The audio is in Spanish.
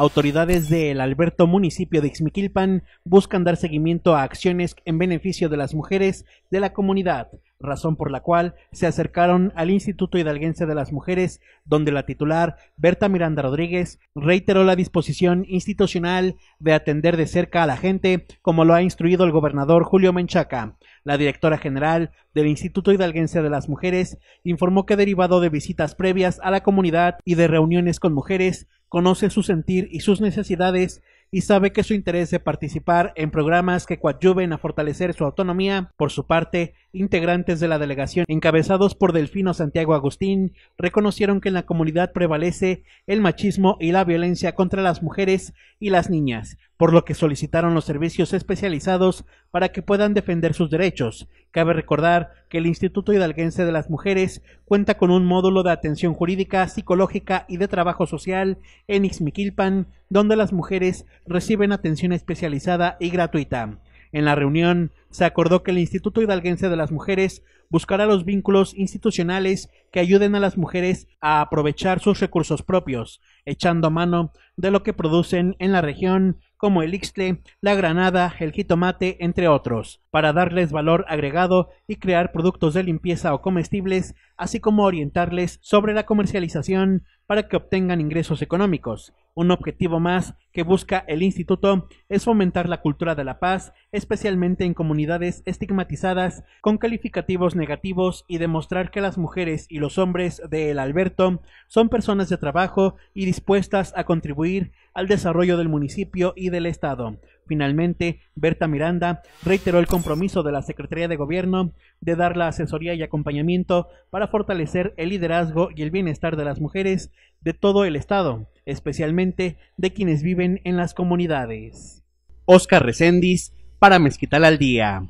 Autoridades del Alberto municipio de Ixmiquilpan buscan dar seguimiento a acciones en beneficio de las mujeres de la comunidad, razón por la cual se acercaron al Instituto Hidalguense de las Mujeres, donde la titular Berta Miranda Rodríguez reiteró la disposición institucional de atender de cerca a la gente, como lo ha instruido el gobernador Julio Menchaca. La directora general del Instituto Hidalguense de las Mujeres informó que derivado de visitas previas a la comunidad y de reuniones con mujeres, conoce su sentir y sus necesidades y sabe que su interés de participar en programas que coadyuven a fortalecer su autonomía, por su parte, integrantes de la delegación, encabezados por Delfino Santiago Agustín, reconocieron que en la comunidad prevalece el machismo y la violencia contra las mujeres y las niñas, por lo que solicitaron los servicios especializados para que puedan defender sus derechos. Cabe recordar que el Instituto Hidalguense de las Mujeres cuenta con un módulo de atención jurídica, psicológica y de trabajo social en Ixmiquilpan, donde las mujeres reciben atención especializada y gratuita. En la reunión se acordó que el Instituto Hidalguense de las Mujeres buscará los vínculos institucionales que ayuden a las mujeres a aprovechar sus recursos propios, echando mano de lo que producen en la región como el ixtle, la granada, el jitomate, entre otros, para darles valor agregado y crear productos de limpieza o comestibles, así como orientarles sobre la comercialización para que obtengan ingresos económicos, un objetivo más que busca el instituto es fomentar la cultura de la paz, especialmente en comunidades estigmatizadas con calificativos negativos y demostrar que las mujeres y los hombres de El Alberto son personas de trabajo y dispuestas a contribuir al desarrollo del municipio y del Estado. Finalmente, Berta Miranda reiteró el compromiso de la Secretaría de Gobierno de dar la asesoría y acompañamiento para fortalecer el liderazgo y el bienestar de las mujeres de todo el Estado especialmente de quienes viven en las comunidades. Oscar Recendis para Mezquital al Día.